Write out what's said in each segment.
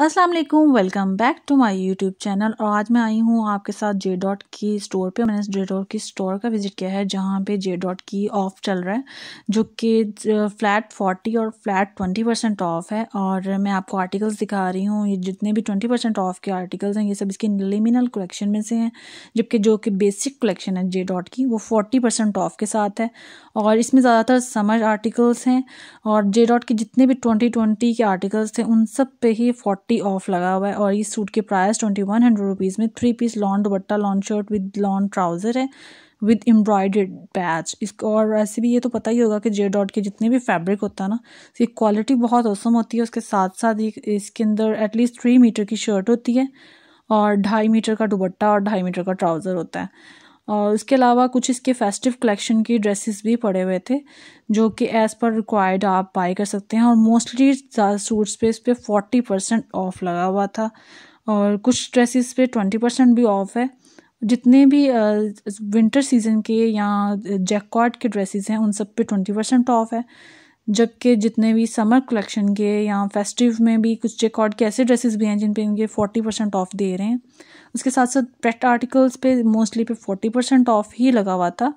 अस्सलाम वालेकुम welcome back to my YouTube channel और आज मैं आई हूँ आपके साथ जे डॉट की स्टोर पे मैंने जे डॉट की स्टोर का विज़िट किया है जहाँ पे जे डॉट की ऑफ़ चल रहा है जो कि फ्लैट फोर्टी और फ्लैट ट्वेंटी परसेंट ऑफ़ है और मैं आपको आर्टिकल्स दिखा रही हूँ ये जितने भी ट्वेंटी परसेंट ऑफ़ के आर्टिकल्स हैं ये सब इसके लिमिनल कलेक्शन में से हैं जबकि जो कि बेसिक कलेक्शन है जे डॉट की वो फोर्टी परसेंट ऑफ़ के साथ है और इसमें ज़्यादातर समर आर्टिकल्स हैं और जे डॉट के जितने भी ट्वेंटी ट्वेंटी के आर्टिकल्स थे उन सब पे ही फोर्टी ऑफ लगा हुआ है और इस सूट के price twenty one hundred rupees में three piece lawn dupatta lawn shirt with lawn trouser है विद एम्ब्रॉयडेड पैच इसको और वैसे भी ये तो पता ही होगा कि जे डॉट के जितने भी फैब्रिक होता है ना इसकी तो क्वालिटी बहुत औसम होती है उसके साथ साथ ही इसके अंदर एटलीस्ट थ्री मीटर की शर्ट होती है और ढाई मीटर का दुबट्टा और ढाई मीटर का ट्राउज़र होता है और उसके अलावा कुछ इसके फेस्टिव कलेक्शन के ड्रेसेस भी पड़े हुए थे जो कि एज़ पर रिक्वायर्ड आप बाई कर सकते हैं और मोस्टली सूट्स पे इस पर फोर्टी परसेंट ऑफ लगा हुआ था और कुछ ड्रेसेस पे ट्वेंटी परसेंट भी ऑफ है जितने भी विंटर सीजन के या जैकॉट के ड्रेसेस हैं उन सब पे ट्वेंटी परसेंट ऑफ है जबकि जितने भी समर कलेक्शन के या फेस्टिव में भी कुछ जैकॉट के ऐसे ड्रेसेस भी हैं जिन पर इनके फोर्टी परसेंट ऑफ दे रहे हैं उसके साथ साथ पेट आर्टिकल्स पे मोस्टली पे फोर्टी परसेंट ऑफ ही लगा हुआ था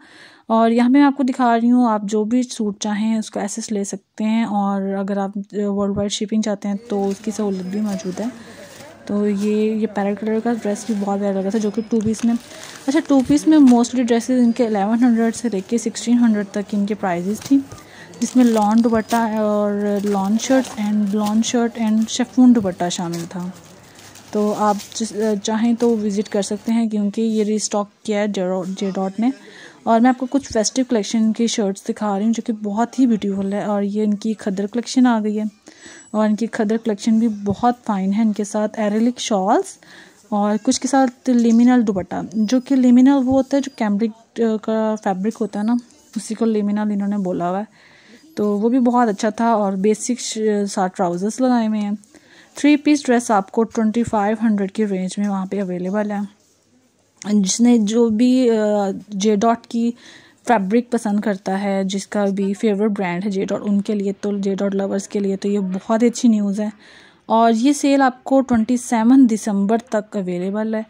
और यहाँ मैं आपको दिखा रही हूँ आप जो भी सूट चाहें उसको एसेस ले सकते हैं और अगर आप वर्ल्ड वाइड शिपिंग चाहते हैं तो उसकी सहूलत भी मौजूद है तो ये ये पैरल कलर का ड्रेस भी बहुत प्यारा लगा था जो कि टू पीस में अच्छा टू पीस में मोस्टली ड्रेसेस इनके एलेवन हंड्रेड से लेके सिक्सटीन हंड्रेड तक इनके प्राइजेस थी जिसमें लॉन्ग दुपट्टा और long shirt and long shirt and chiffon dupatta शामिल था तो आप चाहें तो विज़िट कर सकते हैं क्योंकि ये रिस्टॉक किया है जे डॉट ने और मैं आपको कुछ फेस्टिव कलेक्शन की शर्ट्स दिखा रही हूँ जो कि बहुत ही ब्यूटीफुल है और ये इनकी खदर कलेक्शन आ गई है और इनकी खदर कलेक्शन भी बहुत फाइन है इनके साथ एरेलिक शॉल्स और कुछ के साथ लेमिनल दुपट्टा जो कि लेमिनल वो होता है जो कैम्ब्रिक का फैब्रिक होता है ना उसी को लेमिनल इन्होंने बोला हुआ है तो वो भी बहुत अच्छा था और बेसिक शार्ट ट्राउज़र्स लगाए हुए हैं थ्री पीस ड्रेस आपको ट्वेंटी फाइव हंड्रेड की रेंज में वहाँ पे अवेलेबल है जिसने जो भी जे डॉट की फैब्रिक पसंद करता है जिसका भी फेवरेट ब्रांड है जे डॉट उनके लिए तो जे डॉट लवर्स के लिए तो ये बहुत ही अच्छी न्यूज़ है और ये सेल आपको ट्वेंटी सेवन दिसंबर तक अवेलेबल है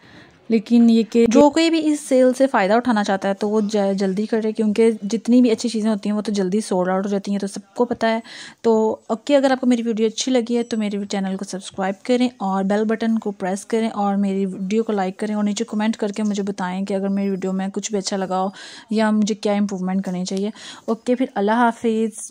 लेकिन ये कि जो कोई भी इस सेल से फ़ायदा उठाना चाहता है तो वो जल्दी करे क्योंकि जितनी भी अच्छी चीज़ें होती हैं वो तो जल्दी सोल्ड आउट हो जाती हैं तो सबको पता है तो ओके अगर आपको मेरी वीडियो अच्छी लगी है तो मेरे चैनल को सब्सक्राइब करें और बेल बटन को प्रेस करें और मेरी वीडियो को लाइक करें और नीचे कमेंट करके मुझे बताएँ कि अगर मेरी वीडियो में कुछ भी अच्छा लगाओ या मुझे क्या इंप्रूवमेंट करनी चाहिए ओके फिर अल्लाह हाफिज़